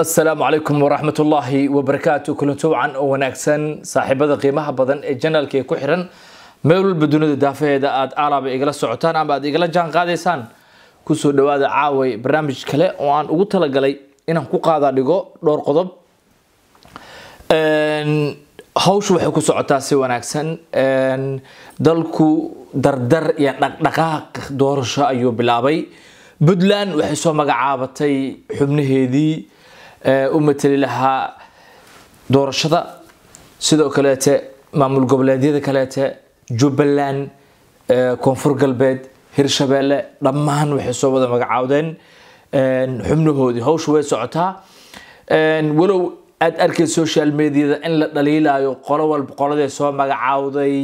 asalaamu calaykum waraxmatullaahi wabarakaatu kulanti wacan oo wanaagsan saaxiibada qiimaha badan ee janaalka ee ku xiran meel walba dunida daafaheeda aad aalaaba igala socotaan ama aad igala jaan qaadaysaan kusoo dhawaada caaway barnaamij kale oo aan ugu talagalay inaan ku qaadaa dhigo dhowr qodob hawshu waxay ku socotaa si wanaagsan dalku dardar iyo dhaqdhaqaaq doorasho ayuu bilaabay puntland waxay soo magacaabatay xubnaheedii u mateli lahaa doorashada sidoo kaleete maamul goboleedyada kaleete jubbaland koonfur galbeed hirshabeelle dhammaan waxay soo wada magacaawdeen xubnahoodii hawsha way socotaa walow aad arkay social mediada in la dhaliilaayo qolo walba qoladay soo magacaawday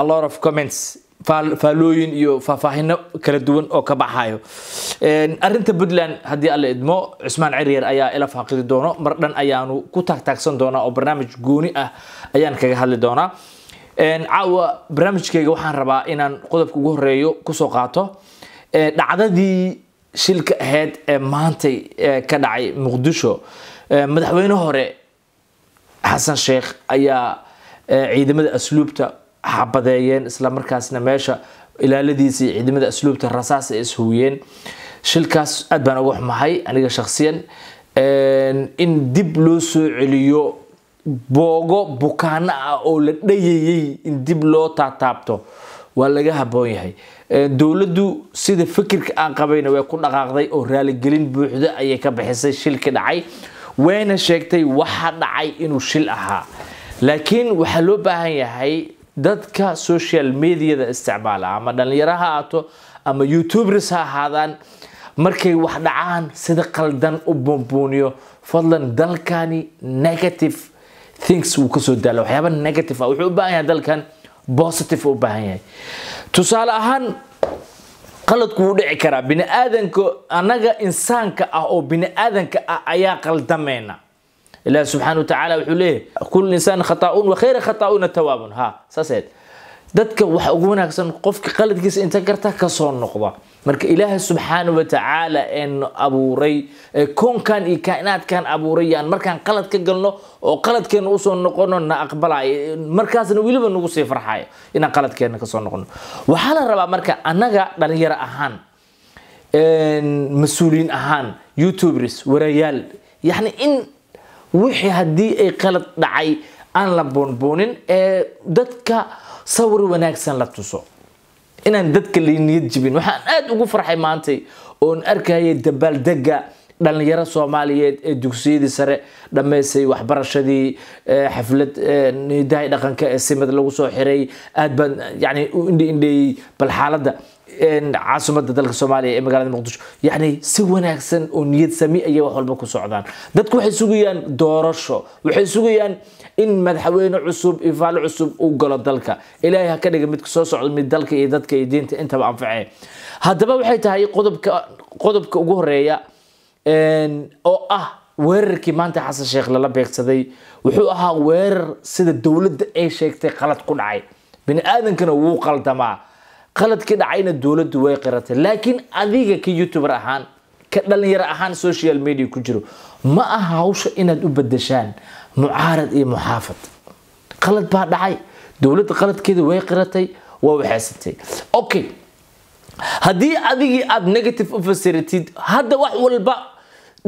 a lot of comments faallooyin iyo faahfaahino kala duwan oo ka baxayo arinta puntland haddii alla idmo cusmaan ceryer ayaa ila faaqidi doono mar dhan ayaanu ku taagtaagsan doonaa oo barnaamij gooni ah ayaan kaga hadli doonaa caawa barnaamijkeyga waxaan rabaa inaan qodobka ugu horeeyo kusoo qaato dhacdadii shilka ahayd ee maantay ka dhacay muqdisho madaxweyne hore xasan sheekh ayaa ciidamada asluubta habadeeyeen isla meesha ilaaladiisa iyo ciidamada asluubta rasaas ay ishugiyeen shilkaas aad baan uga xumahay aniga shaksiyan in dib loo soo celiyo boogo bukaano ah oo la dhayayay in dib loo taataabto waa laga haboon yahay dowladdu sida fikirka aan qabayna way ku dhaqaaqday oo raaligelin buuxda ayay ka bixisay shilki dhacay wayna sheegtay waxa dhacay inuu shil ahaa laakiin waxaa loo baahan yahay dadka social mediada isticmaala ama dhallinyaro ha aato ama youtubers ha ahaadaan markay wax dhacaan sida qaldan u buunbuuniyo fadlan dalkani negative things wuu kasoo daala waxyaaba negative ah wuxuu u baahan yahay dalkan positive u baahan yahay tusaale ahaan qaladku wuu dhici karaa bini aadanka annaga insaanka ah oo bini aadanka ah ayaa qaldamayna ilaah subxaana watacaala wuxuu leeyahay kul insaan khataaun wakhayra khataauna tawaabun ha saaseed dadka waxa ugu wanaagsan qofka qaladkiisa inta garta kasoo noqda marka ilaaha subxaana watacaala ee abuuray ee koonkan iyo kainaadkan abuuray yaan markaan qalad ka galno oo qaladkeena usoo noqono na aqbalayo markaasna weliba nagu sii farxayo inaan qaladkeena kasoo noqono waxaa la rabaa marka annaga dhalinyaro ahaan mas-uuliyiin ahaan youtubers warayaal yani in wixii haddii ay qalad dhacay aan la boonboonin ee dadka sawir wanaagsan la tuso inaan dadka la niyad jibin waxaan aad ugu farxay maantay oon arkayay dabaaldega dhallinyaro soomaaliyeed ee dugsiyadii sare dhammaysay waxbarashadii eh, xaflad eh, nidahay dhaqanka ee simad lagu soo xiray aad baan yani u indhiindheeyey bal xaaladda caasimada dalka soomaaliya ee magaalada muqdisho yani si wanaagsan oo niyad sami ayay wax walba ku socdaan dadku waxay sugayaan doorasho waxay sugayaan in madaxweyne cusub ifaalo cusub uu galo dalka ilaahay ha ka dhiga mid soo socda mid dalka iyo dadka iyo diinta intaba anfacay haddaba waxay tahay qodobka qodobka ugu horeeya oo ah weerarkii maanta xasan sheekh lala beegsaday wuxuu ahaa weerar sida dowladda ay sheegtay qalad ku dhacay bini aadankana wuu qaldamaa qaladkii dhacayna dowladdu way qiratay laakiin adiga ka youtuber ahaan ka dhalinyaro ahaan social media ku jiro ma aha hawsha inaad u badashaan mucaarad iyo muxaafad qalad baa dhacay dowladda qaladkeeda way qiratay waa waxaasantay okay haddii adigii aada negative u fasiratid hadda wax walba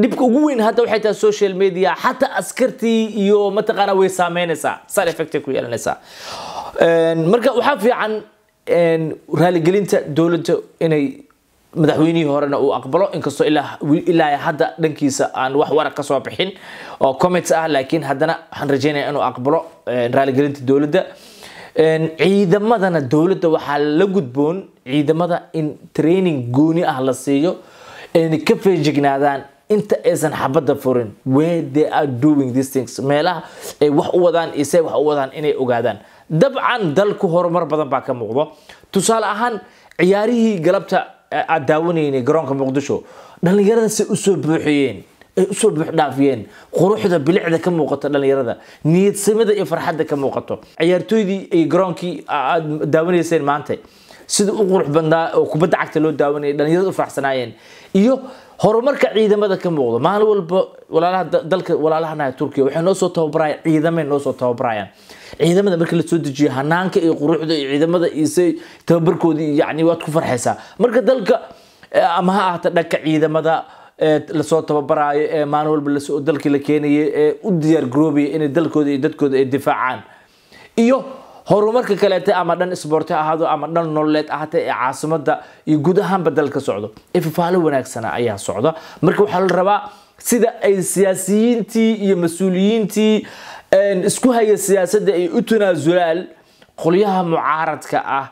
dhibka ugu weyn hadda waxay tahay social media xataa askartii iyo mataqaana way saameynaysaa side effect ku yeelanaysaa marka waxaa fiican raaligelinta dowladda inay madaxweynihii horena uu aqbalo inkastoo ilaa hadda dhankiisa aan wax waraq ka bixin oo comments ah laakiin haddana waxaan rajeynaya inuu aqbalo raaligelinta dowladda ciidamadana dowladda waxaa la gudboon ciidamada in training gooni ah la siiyo ayna ka feejignaadaan inta aysan xabadda furin where they are doing these things meelaha ay wax u wadaan ise wax u wadaan inay ogaadaan dabcan dalku horumar badan baa ka muuqdo tusaale ahaan ciyaarihii galabta eh, aad ah, daawanayna garoonka muqdisho dhallinyaradaasay usoo buuxiyeen ay usoo buux dhaafiyeen quruxda bilicda ka muuqato dhallinyarada niyadsamada iyo farxadda ka muuqato ciyaartooydii ay garoonkii aad ah, ah, daawanayseen maanta sida u qurux badnaa oo kubadda cagta loo daawanayay dhallinyarada u faraxsanaayeen iyo horumarka ciidamada ka muuqdo maalin walba walaalaha dalka walaalahanaha turkiya waxay noo soo tababarayaan ciidamay noo soo tababarayaan ciidamada marka la soo dejiyo hanaanka iyo quruxda iyo ciidamada isay tababarkoodii yacni waad ku farxaysaa marka dalka eh, ama ha ahaato dhanka ciidamada ee eh, lasoo tababaraayo ee eh, maalin walba lasoo dalkii la keenayay ee u diyaar garoobaya inay dalkooda iyo dadkooda ay difaacaan iyo horumarka kaleeta ama dhan isboorti ahaado ama dhan nololeed ahaatee ee caasimada iyo guud ahaanba dalka socdo ee fafaalo wanaagsana ayaa socda marka waxaa la rabaa sida ay siyaasiyiintii iyo mas-uuliyiintii isku haya siyaasadda ay u tanaasulaan qolyaha mucaaradka ah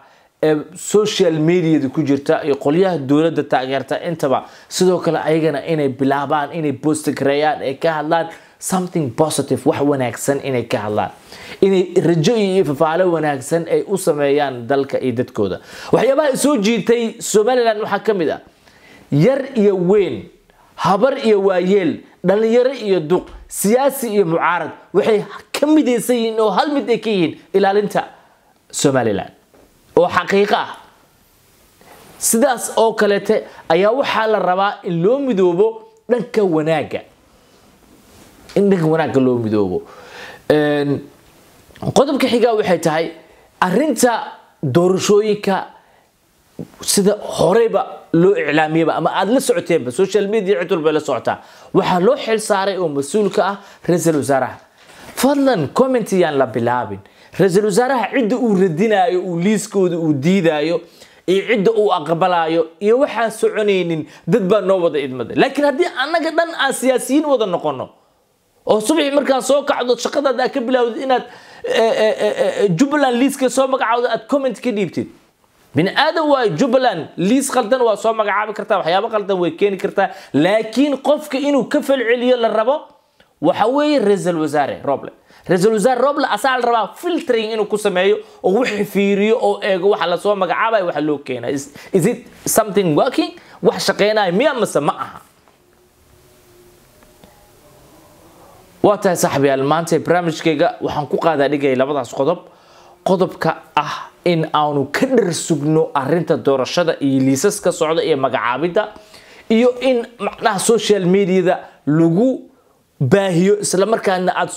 ee social mediada ku jirta iyo qolyaha dowladda taageerta intaba sidoo kale ayagana inay bilaabaan inay boosta ay ka hadlaan something positive wax wanaagsan inay ka hadlaan inay rajo iyo fafaalo wanaagsan ay u sameeyaan dalka iyo dadkooda waxyaabaha soo jiitay somalilan waxaa ka mid ah yar iyo weyn habar iyo waayeel dhallinyaro iyo duq siyaasi iyo mucaarad waxay ka midaysan yihiin oo hal mid ay ka yihiin ilaalinta somalilan oo xaqiiqo ah sidaas oo kaleete ayaa waxaa la rabaa in loo midoobo dhanka wanaagga in dhanka wanaagga loo midoobo qodobka xigaa waxay tahay arinta doorashooyinka sida horeyba loo iclaamiyaba ama aada la socoteenba social media cid walbay la socotaa waxaa loo xil saaray oo mas-uulka ah ra-iisul wasaaraha fadlan comment la bilaabin ra-iisul wasaaraha cidda uu radinaayo uu liiskooda uu diidaayo iyo cidda uu aqbalayo iyo waxaan soconaynin dad baa noo wada idmada laakiin haddii annaga dhan aan siyaasiyiin wada noqono oo subaxii markaad soo kacdood shaqadaada aad ka bilaawdid inaad eh, eh, eh, jubbaland liiska soo magacaawdo aad comment ka dhiibtid bini aadan waa jubbaland liis khaldan waa soo magacaabi kartaa waxyaabo khaldan way keeni kartaa laakiin qofka inuu ka falceliyo la rabo waxa weeye ra-iisul wasaare roble ra-iisul wasaare roble asaa la rabaa filtering inuu ku sameeyo oo wax fiiriyo oo eego waxa lasoo magacaabaya waxa loo keenaa is it something working wax shaqeynaya miya mase ma aha waa tahay saaxibayaal maanta barnaamijkayga waxaan ku qaadaa dhigaya labadaas qodob qodobka ah in aanu ka dharsugno arinta doorashada iyo liisaska socda iyo magacaabidda iyo in macnaha social mediada lagu baahiyo isla markaana aad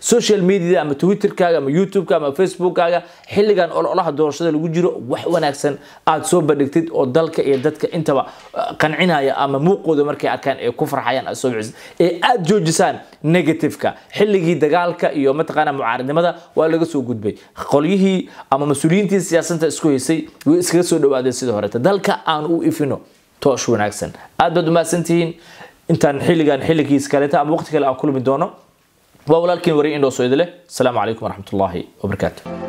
social mediada ama twitterkaaga ama youtubeka ama facebookkaaga xilligan ololaha doorashada lagu jiro wax wanaagsan aada soo bandhigtid oo dalka iyo dadka intaba ah, qancinaya ama muuqooda markay arkaan ay ku farxayaan aad soo bixisad ee aada joojisaan negativeka xilligii dagaalka iyo mataqaana mucaaridnimada waa laga soo gudbay qolyihii ama mas-uuliyiintii siyaasadda isku haysay way iskaga soo dhawaadeen sidii horeeta dalka aan u ifino toosh wanaagsan aada baad umahadsantihiin intaan xilligan xilligiis kaleeta ama waqti kale aan kulmi doono waa walaalkiin wariye indhoosoo idile asalaamu calaykum waraxmatullaahi wabarakaatu